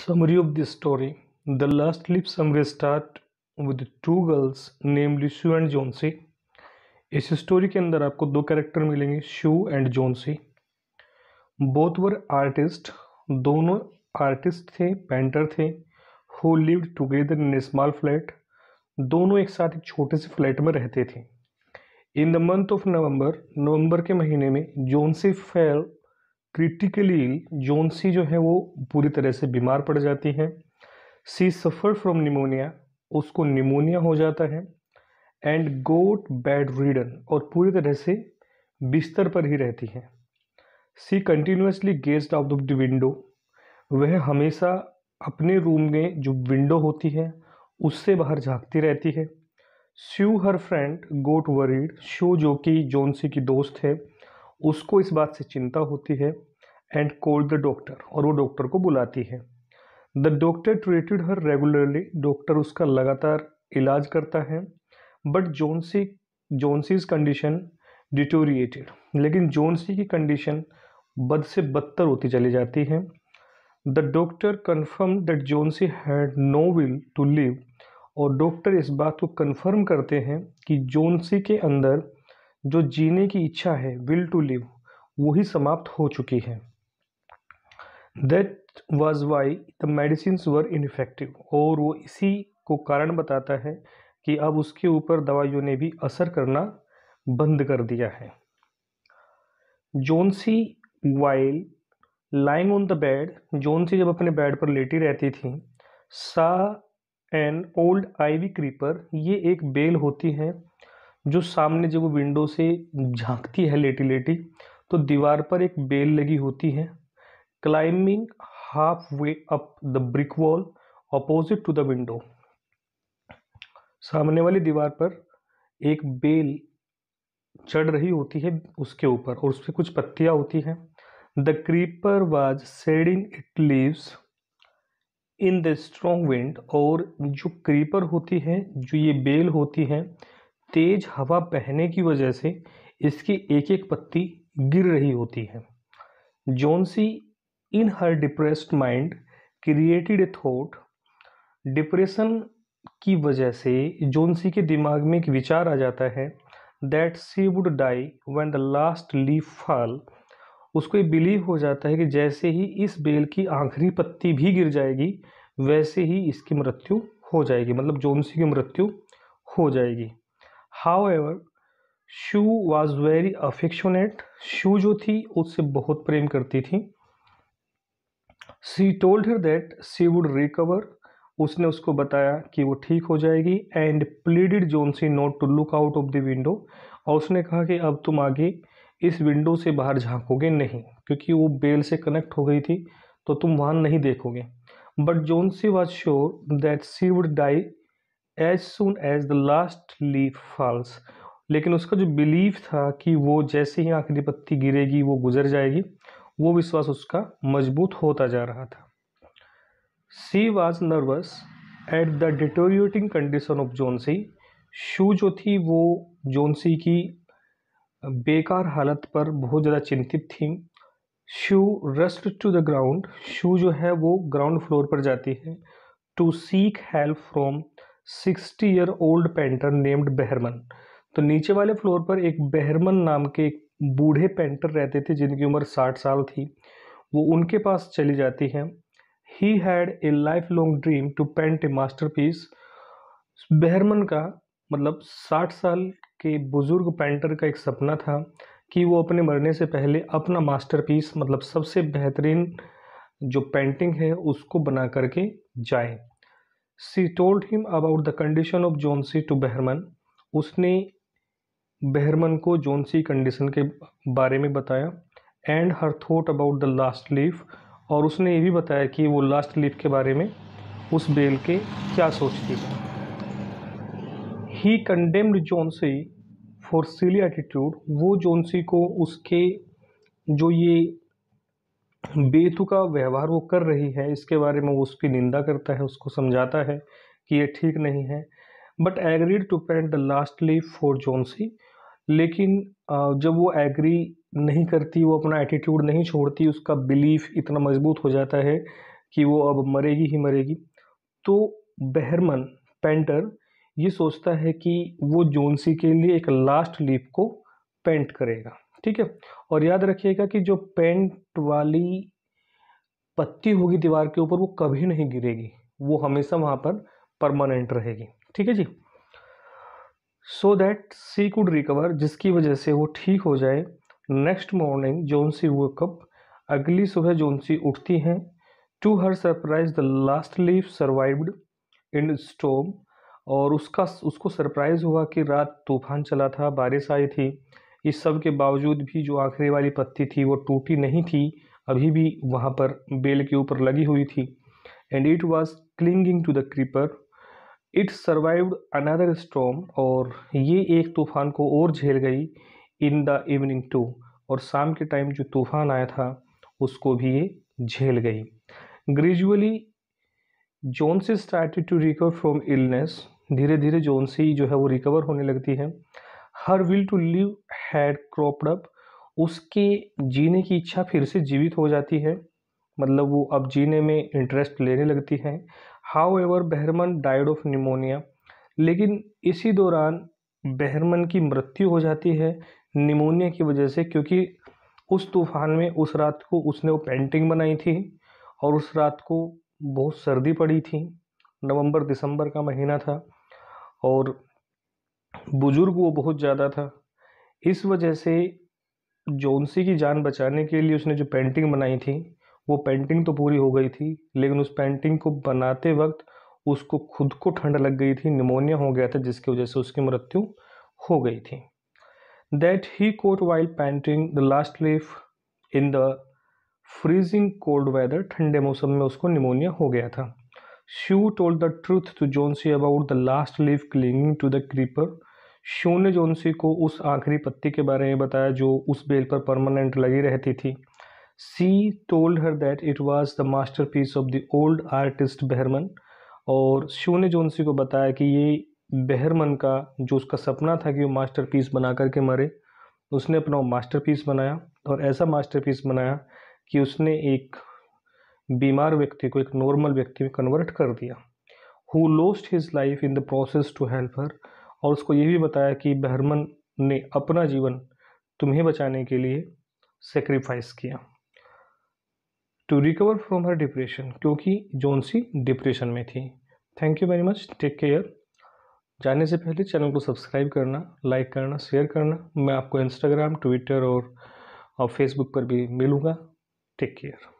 Summary of this story. The last leaf summary start with two girls namely shu and Johnsy इस story के अंदर आपको दो character मिलेंगे Sue and Johnsy both were artist दोनों artist थे painter थे who lived together in a small flat दोनों एक साथ एक छोटे से फ्लैट में रहते थे in the month of November नवंबर के महीने में Johnsy fell critically ill Johnsy जो है वो पूरी तरह से बीमार पड़ जाती है सी सफ़र फ्रॉम निमोनिया उसको निमोनिया हो जाता है एंड गोट बैड रीडन और पूरी तरह से बिस्तर पर ही रहती है she continuously gazed out of the window वह हमेशा अपने रूम में जो विंडो होती है उससे बाहर झांकती रहती है Sue her friend got worried so जो कि जोनसी की दोस्त है उसको इस बात से चिंता होती है एंड कोल्ड द डॉक्टर और वो डॉक्टर को बुलाती है the doctor treated her regularly doctor उसका लगातार इलाज करता है but Johnsy Johnsy's condition deteriorated लेकिन जोनसी की कंडीशन बद से बदतर होती चली जाती है the doctor confirm that Johnsy had no will to live और डॉक्टर इस बात को कन्फर्म करते हैं कि जोनसी के अंदर जो जीने की इच्छा है विल टू लिव वही समाप्त हो चुकी है that was why the medicine were ineffective और वो इसी को कारण बताता है कि अब उसके ऊपर दवाइयों ने भी असर करना बंद कर दिया है Johnsy while lying on the bed Johnsy जब अपने बेड पर लेटी रहती थी सा एन ओल्ड आईवी क्रीपर ये एक बेल होती है जो सामने जब वो विंडो से झांकती है लेटी लेटी तो दीवार पर एक बेल लगी होती है climbing halfway up the brick wall opposite to the window सामने वाली दीवार पर एक बेल चढ़ रही होती है उसके ऊपर और उस पर कुछ पत्तियां होती हैं the creeper was shedding it leaves in the strong wind और जो क्रीपर होती है जो ये बेल होती है तेज हवा बहने की वजह से इसकी एक एक पत्ती गिर रही होती है Johnsy in her depressed mind created a thought depression की वजह से जोनसी के दिमाग में एक विचार आ जाता है that she would die when the last leave fall उसको ये बिलीव हो जाता है कि जैसे ही इस बेल की आखिरी पत्ती भी गिर जाएगी वैसे ही इसकी मृत्यु हो जाएगी मतलब जोनसी की मृत्यु हो जाएगी however Sue was very affectionate Sue जो थी उससे बहुत प्रेम करती थी she told her that she would recover उसने उसको बताया कि वो ठीक हो जाएगी and pleaded Johnsy not to look out of the window और उसने कहा कि अब तुम आगे इस विंडो से बाहर झांकोगे नहीं क्योंकि वो बेल से कनेक्ट हो गई थी तो तुम वहाँ नहीं देखोगे but Johnsy was sure that she would die as soon as the last leaf falls लेकिन उसका जो बिलीव था कि वो जैसे ही आखिरी पत्ती गिरेगी वो गुजर जाएगी वो विश्वास उसका मजबूत होता जा रहा था she was nervous at the deteriorating condition of Johnsy Sue जो थी वो जोनसी की बेकार हालत पर बहुत ज़्यादा चिंतित थी Sue rushed to the ground Sue जो है वो ग्राउंड फ्लोर पर जाती है to seek help from sixty year old painter named Behrman तो नीचे वाले फ्लोर पर एक बहरमन नाम के एक बूढ़े पेंटर रहते थे जिनकी उम्र साठ साल थी वो उनके पास चली जाती हैं he had a life long dream to paint a masterpiece Behrman का मतलब साठ साल के बुज़ुर्ग पेंटर का एक सपना था कि वो अपने मरने से पहले अपना मास्टर मतलब सबसे बेहतरीन जो पेंटिंग है उसको बना करके जाए she told him about the condition of Johnsy to Behrman उसने बहरमन को जोनसी कंडीशन के बारे में बताया and her thought about the last leaf और उसने ये भी बताया कि वो लास्ट लीफ के बारे में उस बेल के क्या सोचती है he condemned Johnsy for silly attitude वो जोनसी को उसके जो ये बेतुका व्यवहार वो कर रही है इसके बारे में वो उसकी निंदा करता है उसको समझाता है कि ये ठीक नहीं है but agreed to paint the last leave for Johnsy लेकिन जब वो एग्री नहीं करती वो अपना एटीट्यूड नहीं छोड़ती उसका बिलीफ इतना मजबूत हो जाता है कि वो अब मरेगी ही मरेगी तो बहरमन पेंटर ये सोचता है कि वो जोनसी के लिए एक लास्ट लीप को पेंट करेगा ठीक है और याद रखिएगा कि जो पेंट वाली पत्ती होगी दीवार के ऊपर वो कभी नहीं गिरेगी वो हमेशा वहाँ पर परमानेंट रहेगी ठीक है जी so that she could recover जिसकी वजह से वो ठीक हो जाए नेक्स्ट मॉर्निंग जोनसी वेकअप अगली सुबह जोनसी उठती हैं to her surprise the last leave survived in storm और उसका उसको सरप्राइज़ हुआ कि रात तूफान चला था बारिश आई थी इस सब के बावजूद भी जो आखिरी वाली पत्ती थी वो टूटी नहीं थी अभी भी वहाँ पर बेल के ऊपर लगी हुई थी and it was clinging to the creeper it survived another storm और ये एक तूफ़ान को और झेल गई इन द इवनिंग टू और शाम के टाइम जो तूफ़ान आया था उसको भी ये झेल गई gradually Johnsy started to recover from illness धीरे धीरे जोन से ही जो है वो रिकवर होने लगती है her will to live had cropped up उसके जीने की इच्छा फिर से जीवित हो जाती है मतलब वो अब जीने में इंटरेस्ट लेने लगती है however Behrman died of pneumonia लेकिन इसी दौरान बहरमन की मृत्यु हो जाती है निमोनिया की वजह से क्योंकि उस तूफान में उस रात को उसने वो पेंटिंग बनाई थी और उस रात को बहुत सर्दी पड़ी थी नवंबर दिसंबर का महीना था और बुज़ुर्ग वो बहुत ज़्यादा था इस वजह से जोनसी की जान बचाने के लिए उसने जो पेंटिंग बनाई थी वो पेंटिंग तो पूरी हो गई थी लेकिन उस पेंटिंग को बनाते वक्त उसको खुद को ठंड लग गई थी निमोनिया हो गया था जिसकी वजह से उसकी मृत्यु हो गई थी that he caught while painting the last leaf in the freezing cold weather ठंडे मौसम में उसको निमोनिया हो गया था Sue told the truth to Johnsy about the last leave clinging to the creeper Sue ने जोनसी को उस आखिरी पत्ती के बारे में बताया जो उस बेल पर परमानेंट लगी रहती थी she told her that it was the masterpiece of the old artist Behrman और शू ने जोनसी को बताया कि ये बहरमन का जो उसका सपना था कि वो मास्टर पीस बना करके मरे उसने अपना मास्टर पीस बनाया और ऐसा मास्टर पीस बनाया कि उसने एक बीमार व्यक्ति को एक नॉर्मल व्यक्ति में कन्वर्ट कर दिया who lost his life in the process to help her और उसको ये भी बताया कि बहरमन ने अपना जीवन तुम्हें बचाने के लिए सेक्रीफाइस किया to recover from her depression क्योंकि जोनसी डिप्रेशन में थी thank you very much take care जाने से पहले चैनल को सब्सक्राइब करना लाइक करना शेयर करना मैं आपको इंस्टाग्राम ट्विटर और फेसबुक पर भी मिलूँगा टेक केयर